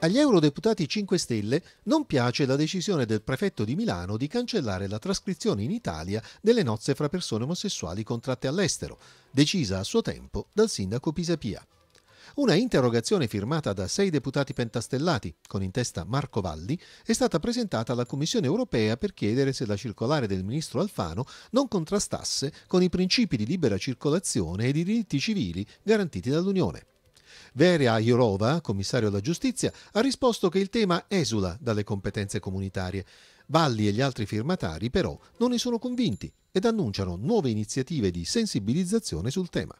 Agli eurodeputati 5 Stelle non piace la decisione del prefetto di Milano di cancellare la trascrizione in Italia delle nozze fra persone omosessuali contratte all'estero, decisa a suo tempo dal sindaco Pisapia. Una interrogazione firmata da sei deputati pentastellati, con in testa Marco Valli, è stata presentata alla Commissione europea per chiedere se la circolare del ministro Alfano non contrastasse con i principi di libera circolazione e di diritti civili garantiti dall'Unione. Veria Jourova, commissario alla giustizia, ha risposto che il tema esula dalle competenze comunitarie. Valli e gli altri firmatari però non ne sono convinti ed annunciano nuove iniziative di sensibilizzazione sul tema.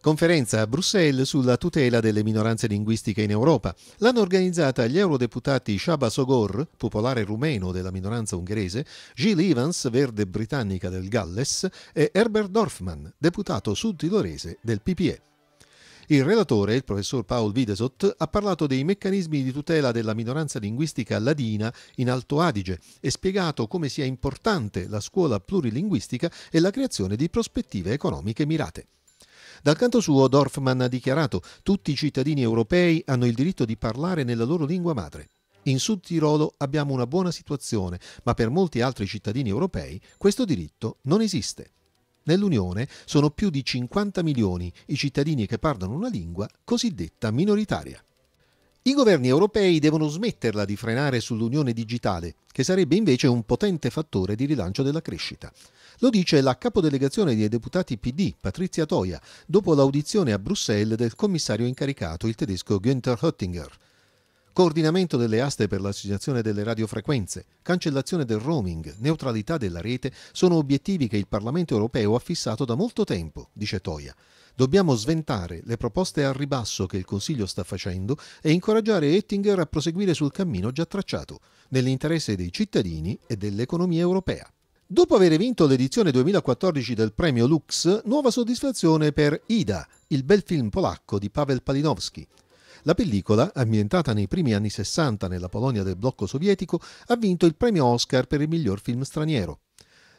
Conferenza a Bruxelles sulla tutela delle minoranze linguistiche in Europa. L'hanno organizzata gli eurodeputati Shaba Sogor, popolare rumeno della minoranza ungherese, Jill Evans, verde britannica del Galles, e Herbert Dorfman, deputato sudtirolese del PPE. Il relatore, il professor Paul Videsot, ha parlato dei meccanismi di tutela della minoranza linguistica ladina in Alto Adige e spiegato come sia importante la scuola plurilinguistica e la creazione di prospettive economiche mirate. Dal canto suo Dorfman ha dichiarato tutti i cittadini europei hanno il diritto di parlare nella loro lingua madre. In Sud Tirolo abbiamo una buona situazione, ma per molti altri cittadini europei questo diritto non esiste. Nell'Unione sono più di 50 milioni i cittadini che parlano una lingua cosiddetta minoritaria. I governi europei devono smetterla di frenare sull'unione digitale, che sarebbe invece un potente fattore di rilancio della crescita. Lo dice la capodelegazione dei deputati PD, Patrizia Toia, dopo l'audizione a Bruxelles del commissario incaricato, il tedesco Günther Oettinger coordinamento delle aste per l'assegnazione delle radiofrequenze, cancellazione del roaming, neutralità della rete sono obiettivi che il Parlamento europeo ha fissato da molto tempo, dice Toia. Dobbiamo sventare le proposte al ribasso che il Consiglio sta facendo e incoraggiare Ettinger a proseguire sul cammino già tracciato, nell'interesse dei cittadini e dell'economia europea. Dopo aver vinto l'edizione 2014 del premio Lux, nuova soddisfazione per Ida, il bel film polacco di Paweł Palinowski. La pellicola, ambientata nei primi anni 60 nella Polonia del blocco sovietico, ha vinto il premio Oscar per il miglior film straniero.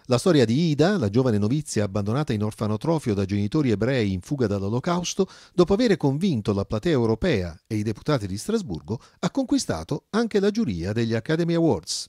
La storia di Ida, la giovane novizia abbandonata in orfanotrofio da genitori ebrei in fuga dall'Olocausto, dopo aver convinto la platea europea e i deputati di Strasburgo, ha conquistato anche la giuria degli Academy Awards.